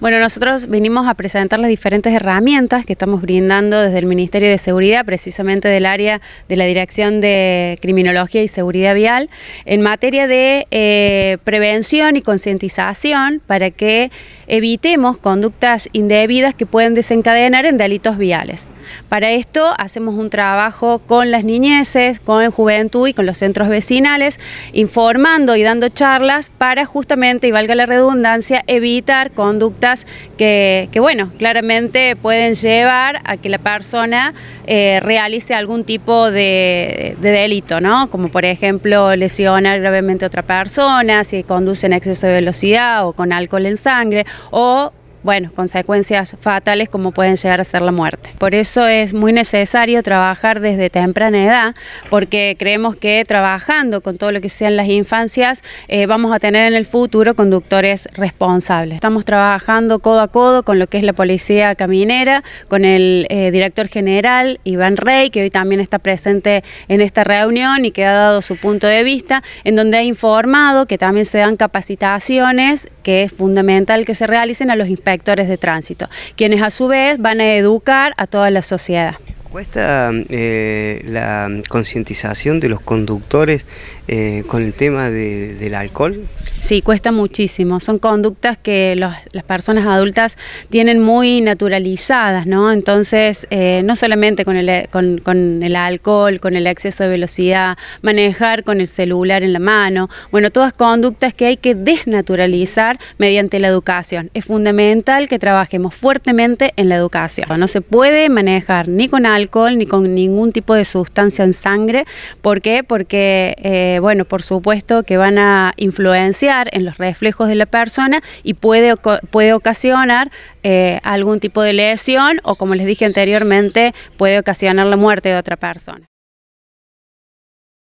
Bueno, nosotros venimos a presentar las diferentes herramientas que estamos brindando desde el Ministerio de Seguridad, precisamente del área de la Dirección de Criminología y Seguridad Vial, en materia de eh, prevención y concientización para que evitemos conductas indebidas que pueden desencadenar en delitos viales. Para esto hacemos un trabajo con las niñeces, con el juventud y con los centros vecinales, informando y dando charlas para justamente, y valga la redundancia, evitar conductas que, bueno, claramente pueden llevar a que la persona eh, realice algún tipo de, delito, ¿no? Como por ejemplo lesionar gravemente a otra persona, si conduce en exceso de velocidad o con alcohol en sangre, o bueno, consecuencias fatales como pueden llegar a ser la muerte. Por eso es muy necesario trabajar desde temprana edad, porque creemos que trabajando con todo lo que sean las infancias eh, vamos a tener en el futuro conductores responsables. Estamos trabajando codo a codo con lo que es la policía caminera, con el eh, director general Iván Rey, que hoy también está presente en esta reunión y que ha dado su punto de vista, en donde ha informado que también se dan capacitaciones, que es fundamental que se realicen a los inspectores actores de tránsito, quienes a su vez van a educar a toda la sociedad. Cuesta eh, la concientización de los conductores eh, con el tema del alcohol. Sí, cuesta muchísimo. Son conductas que las personas adultas tienen muy naturalizadas, ¿no? Entonces, eh, no solamente con el, con, el alcohol, con el exceso de velocidad, manejar con el celular en la mano, bueno, todas conductas que hay que desnaturalizar mediante la educación. Es fundamental que trabajemos fuertemente en la educación. No se puede manejar ni con alcohol, alcohol ni con ningún tipo de sustancia en sangre. ¿Por qué? Porque, eh, bueno, por supuesto que van a influenciar en los reflejos de la persona y puede, puede ocasionar eh, algún tipo de lesión o, como les dije anteriormente, puede ocasionar la muerte de otra persona.